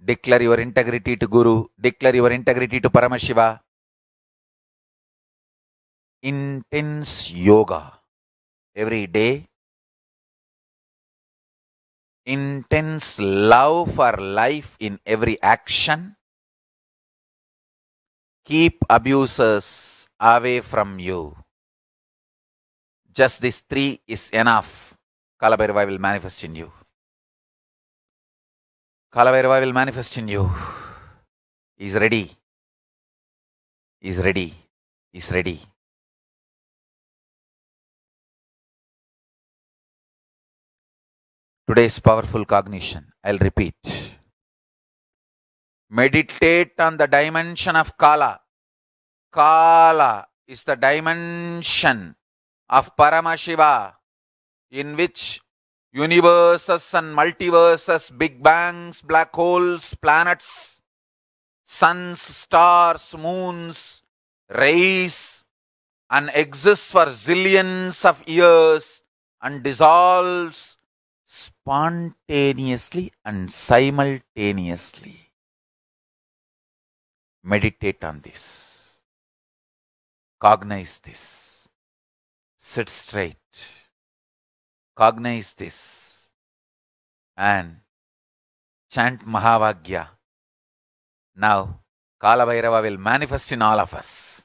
Declare your integrity to Guru. Declare your integrity to Paramashiva. Intense yoga every day. Intense love for life in every action. Keep abusers away from you. Just these three is enough. Kalabhairava will manifest in you. Kalavairava will manifest in you. He's ready. He's ready. He's ready. Today's powerful cognition, I'll repeat. Meditate on the dimension of Kala. Kala is the dimension of Paramashiva in which universes and multiverses, big bangs, black holes, planets, suns, stars, moons, rays, and exists for zillions of years and dissolves spontaneously and simultaneously. Meditate on this. Cognize this. Sit straight cognize this and chant Mahavagya. Now, Kalabhairava will manifest in all of us.